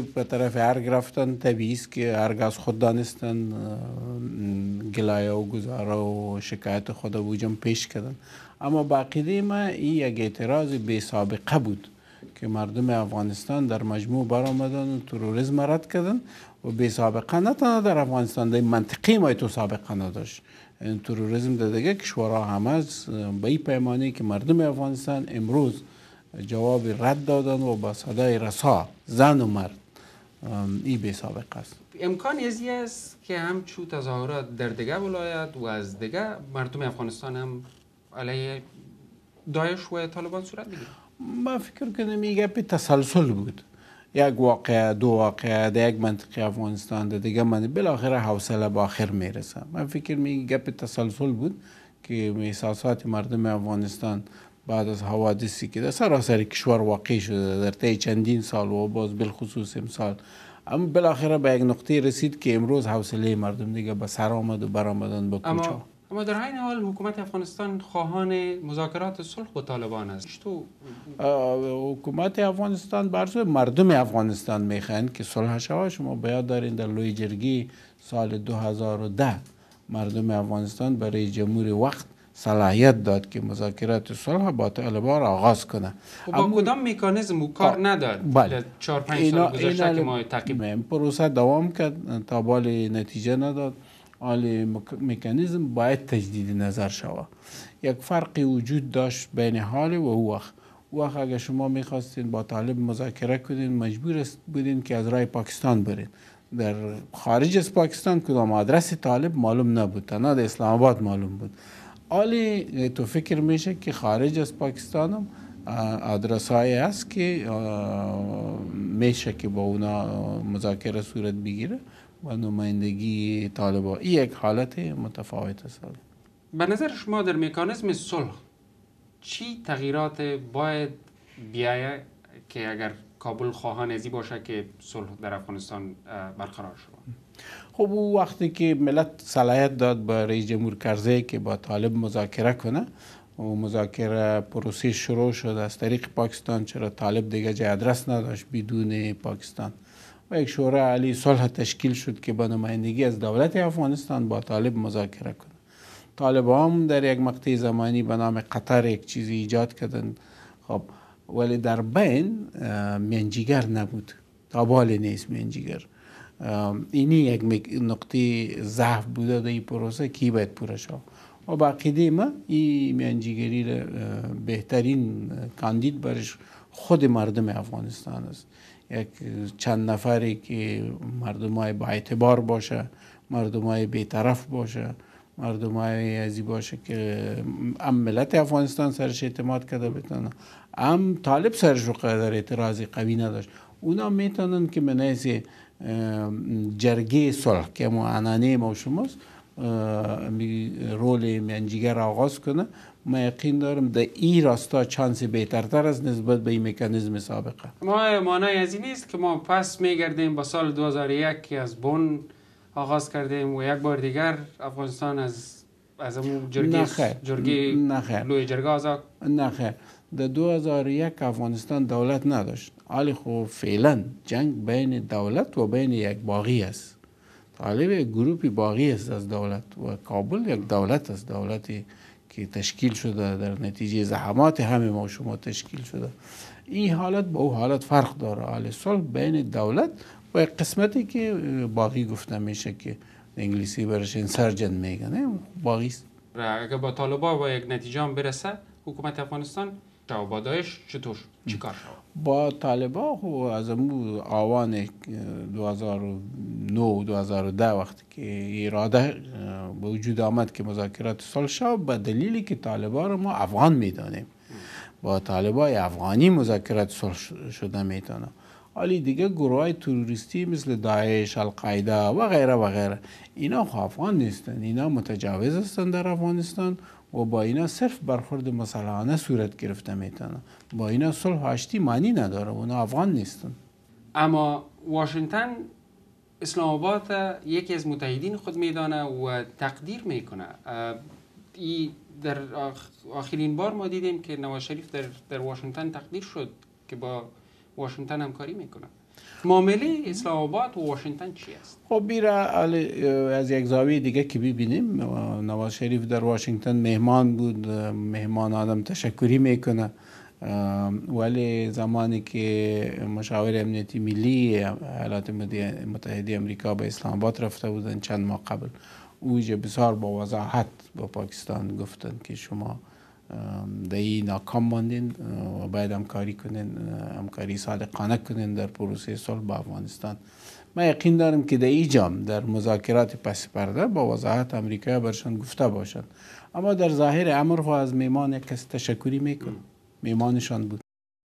به طرف هر گرفتن طبیعی است که از خود دانستن گلایه و گزاره و شکایت خود بوجم پیش کردن اما بعقیده ما این یک اعتراض بی سابقه بود که مردم افغانستان در مجموع برآمدن و تروریسم رد کردن و بی سابقه نه تنها در افغانستان در منطقه ما تو سابقه نداشت تروریسم در دیگه کشورها هم از به این پیمانه که مردم افغانستان امروز جواب رد دادن و با صدای رسا زن و مرد ای بی سابق است امکان ازی است که چو تظاهرات در دیگه ولایت و از دیگه مردم افغانستان هم علیه دایش و طالبان صورت دیگه من فکر کنم این گپی تسلسل بود یک واقعه دو واقعه در یک منطقه افغانستان در دیگه من بالاخره حوصله به آخر میرسه من فکر می گپ تسلسل بود که احساسات مردم افغانستان بعد از حوادثی که در سراسر کشور واقع شده در طی چندین سال و باز بالخصوص امسال اما بالاخره به یک نقطه رسید که امروز حوصله مردم دیگه به سر آمد و برآمدن به کوچه اما در این حال حکومت افغانستان خواهان مذاکرات صلح و طالبان است تو حکومت افغانستان بر مردم افغانستان میخند که صلح شوا شما باید دارین در لوی جرگی سال 2010 مردم افغانستان برای جمهور وقت صلاحیت داد که مذاکرات صلح با طالبان را آغاز کنه خب، با کدام میکانیزم او کار خب، نداد بله. 4 5 سال گذشته که ما تعقیب پروسه دوام کرد تا بال نتیجه نداد آلی مکانیزم باید تجدید نظر شوه یک فرقی وجود داشت بین حال و وقت وقت اگر شما میخواستین با طالب مذاکره کنین مجبور بودین که از رای پاکستان برین در خارج از پاکستان کدام آدرس طالب معلوم نبود تنها در اسلام آباد معلوم بود آلی تو فکر میشه که خارج از پاکستان هم آدرس های هست که میشه که با اونا مذاکره صورت بگیره و نمایندگی طالبا این یک حالت متفاوت است به نظر شما در مکانیزم صلح چی تغییرات باید بیایه که اگر کابل خواهان ازی باشه که صلح در افغانستان برقرار شود خب او وقتی که ملت صلاحیت داد به رئیس جمهور کرزی که با طالب مذاکره کنه و مذاکره پروسی شروع شد از طریق پاکستان چرا طالب دیگه جای ادرس نداشت بدون پاکستان و یک شورا علی صلح تشکیل شد که با نمایندگی از دولت افغانستان با طالب مذاکره کنه طالب هم در یک مقطع زمانی به نام قطر یک چیزی ایجاد کردن خب ولی در بین منجیگر نبود تا بال نیست منجیگر اینی یک نقطه ضعف بوده در این پروسه کی باید پوره ها و بقیده ما این میانجیگری بهترین کاندید برش خود مردم افغانستان است یک چند نفری که مردم های با اعتبار باشه مردم های بیطرف باشه مردم های ازی باشه که ام ملت افغانستان سرش اعتماد کرده بتانه ام طالب سرش رو قدر اعتراضی قوی نداشت اونا میتونن که منعیسی جرگه صلح که معنانه ما شماست رول منجیگر آغاز کنه ما یقین دارم در ای راستا چانس بهترتر از نسبت به این مکانیزم سابقه ما مانای از این که ما پس میگردیم با سال 2001 که از بون آغاز کردیم و یک بار دیگر افغانستان از از اون جرگی جرگی لوی جرگه آزاد نخیر در 2001 افغانستان دولت نداشت حالی خو فعلا جنگ بین دولت و بین یک باغی است طالب یک گروپی باغی است از دولت و کابل یک دولت است دولتی که تشکیل شده در نتیجه زحمات همه ما شما تشکیل شده این حالت با او حالت فرق داره حال صلح بین دولت و قسمتی که باقی گفته میشه که انگلیسی برش انسرجن میگن باقی اگر با طالبا با یک نتیجه هم برسه حکومت افغانستان شو چطور چیکار شو با طالبا خو خب، از امو آوان 2009 2010 وقتی که اراده به وجود آمد که مذاکرات سال شد به دلیلی که طالبا را ما افغان میدانیم با طالبای افغانی مذاکرات سال شده میتونه حالی دیگه گروه های توریستی مثل داعش، القاعده و غیره و غیره اینا خو خب افغان نیستن اینا متجاوز هستن در افغانستان و با اینا صرف برخورد مسلحانه صورت گرفته میتونه با اینا صلح هشتی معنی نداره اونا افغان نیستن اما واشنگتن اسلام آباد یکی از متحدین خود میدانه و تقدیر میکنه ای در آخرین بار ما دیدیم که نواز شریف در, در واشنگتن تقدیر شد که با واشنگتن کاری میکنن معامله اسلام آباد و واشنگتن چی است خب بیره از یک زاویه دیگه که ببینیم نواز شریف در واشنگتن مهمان بود مهمان آدم تشکری میکنه ولی زمانی که مشاور امنیتی ملی ایالات متحده امریکا به اسلام آباد رفته بودن چند ماه قبل اوجه بسیار با وضاحت با پاکستان گفتن که شما در این ناکام ماندین و باید همکاری کنین همکاری صادقانه کنین در پروسه صلح با افغانستان من یقین دارم که در ایجام در مذاکرات پس پرده با وضاحت امریکا برشان گفته باشن اما در ظاهر امر خو از میمان کس تشکری میکن میمانشان بود